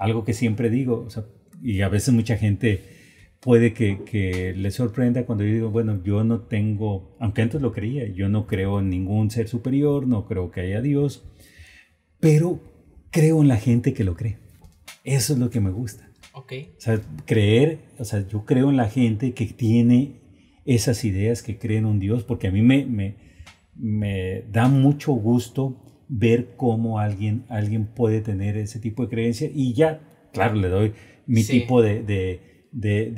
algo que siempre digo, y a veces mucha gente puede que, le sorprenda cuando yo digo, bueno, yo no tengo, aunque antes lo creía, yo no creo en ningún ser superior, no creo que haya Dios, pero creo en la gente que lo cree. Eso es lo que me gusta. Ok. O sea, creer, o sea, yo creo en la gente que tiene esas ideas, que creen en un Dios, porque a mí me, me, me da mucho gusto ver cómo alguien, alguien puede tener ese tipo de creencia y ya, claro, le doy mi tipo de,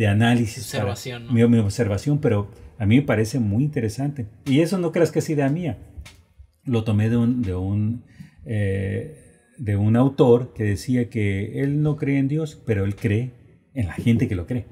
análisis, observación, mi, observación, pero a mí me parece muy interesante. Y eso no creas que es idea mía. Lo tomé de un, de un, eh, autor que decía que él no cree en Dios, pero él cree en la gente que lo cree.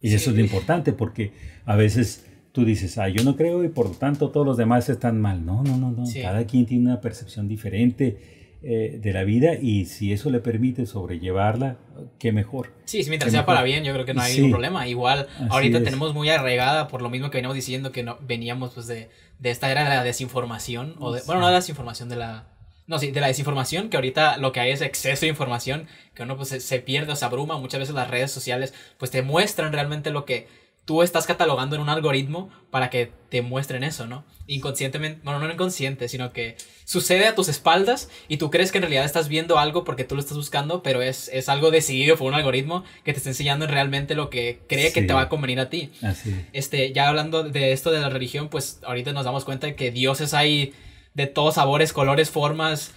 Y eso es lo importante porque a veces tú dices, ah, yo no creo y por tanto todos los demás están mal. No, no, no, no. Cada quien tiene una percepción diferente eh, de la vida y si eso le permite sobrellevarla, qué mejor. Sí, si mientras sea para bien, yo creo que no hay ningún problema. Igual, ahorita tenemos muy arraigada por lo mismo que veníamos diciendo que no, veníamos pues, de, esta era de la desinformación, o bueno, no de la desinformación, de la no, sí, de la desinformación, que ahorita lo que hay es exceso de información, que uno pues, se, pierde o se abruma. Muchas veces las redes sociales pues te muestran realmente lo que tú estás catalogando en un algoritmo para que te muestren eso, ¿no? Inconscientemente, bueno, no inconsciente, sino que sucede a tus espaldas y tú crees que en realidad estás viendo algo porque tú lo estás buscando, pero es, algo decidido por un algoritmo que te está enseñando realmente lo que cree que te va a convenir a ti. Así. Este, ya hablando de esto de la religión, pues ahorita nos damos cuenta de que dioses hay de todos sabores, colores, formas,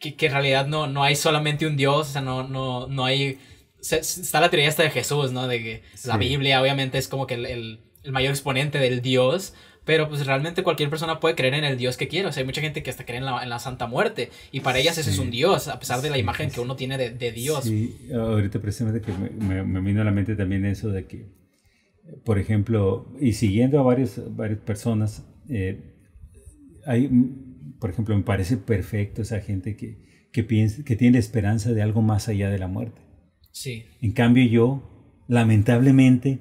que, en realidad no, no hay solamente un dios, o sea, no, no, no hay está la teoría esta de Jesús, ¿no? De que la Biblia obviamente es como que el, mayor exponente del Dios, pero pues realmente cualquier persona puede creer en el Dios que quiera. O sea, hay mucha gente que hasta cree en la, Santa Muerte y para ellas ese es un Dios, a pesar de la imagen que uno tiene de, Dios. Sí, ahorita precisamente que me, me, vino a la mente también eso de que, por ejemplo, y siguiendo a varias personas, eh, hay, por ejemplo, me parece perfecto esa gente que, que, piensa, que tiene esperanza de algo más allá de la muerte. Sí. En cambio yo, lamentablemente,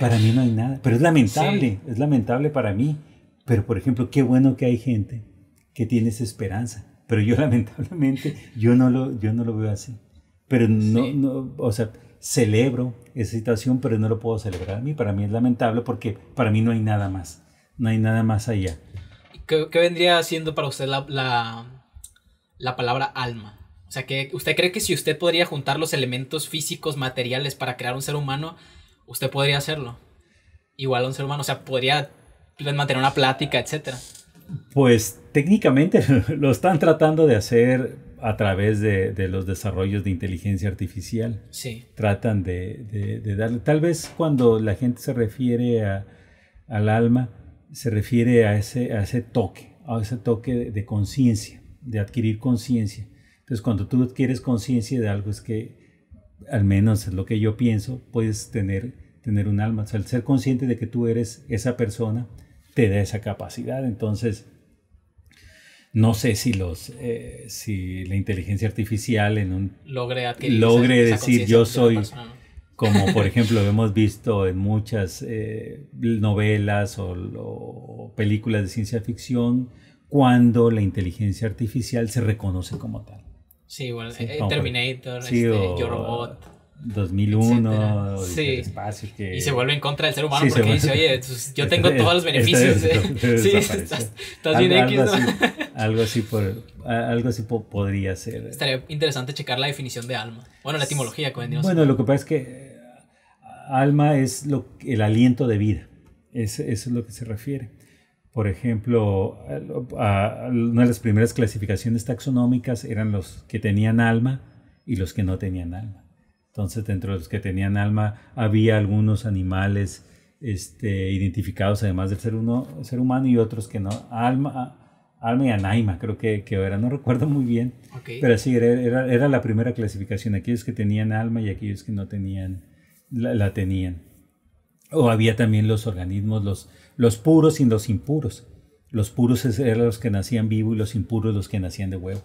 para mí no hay nada. Pero es lamentable, es lamentable para mí. Pero por ejemplo, qué bueno que hay gente que tiene esa esperanza. Pero yo lamentablemente, yo no lo, yo no lo veo así. Pero no, no, o sea, celebro esa situación, pero no lo puedo celebrar a mí. Para mí es lamentable porque para mí no hay nada más. No hay nada más allá. ¿Qué, vendría siendo para usted la, la palabra alma? O sea, que usted cree que si usted podría juntar los elementos físicos, materiales para crear un ser humano, usted podría hacerlo. Igual a un ser humano, o sea, podría mantener una plática, etcétera. Pues técnicamente lo están tratando de hacer a través de, los desarrollos de inteligencia artificial. Sí. Tratan de, darle. Tal vez cuando la gente se refiere al alma, se refiere a ese, a ese toque, a ese toque de conciencia, de adquirir conciencia. Entonces, cuando tú adquieres conciencia de algo, es que, al menos es lo que yo pienso, puedes tener, tener un alma. O sea, el ser consciente de que tú eres esa persona te da esa capacidad. Entonces, no sé si los eh, si la inteligencia artificial en un logre, logre decir yo soy como por ejemplo hemos visto en muchas eh, novelas o, películas de ciencia ficción cuando la inteligencia artificial se reconoce como tal Sí, igual eh, pues, Terminator, este, Yo Robot. 2001, sí. espacio Y se vuelve en contra del ser humano porque dice, oye, pues, yo tengo todos los este, beneficios. Este, sí, este, estás, Algo así, por, algo así podría ser. Estaría interesante checar la definición de alma. Bueno, la etimología. Como bueno, lo que pasa es que eh, alma es lo, el aliento de vida. eso es lo que se refiere. Por ejemplo, una de las primeras clasificaciones taxonómicas eran los que tenían alma y los que no tenían alma. Entonces, dentro de los que tenían alma había algunos animales este, identificados además del ser, uno, ser humano y otros que no. Alma, alma y anaima creo que, que era, no recuerdo muy bien. Pero sí, era, era, la primera clasificación, aquellos que tenían alma y aquellos que no tenían, la, la tenían. O había también los organismos, los, los puros y los impuros. Los puros eran los que nacían vivos y los impuros los que nacían de huevo.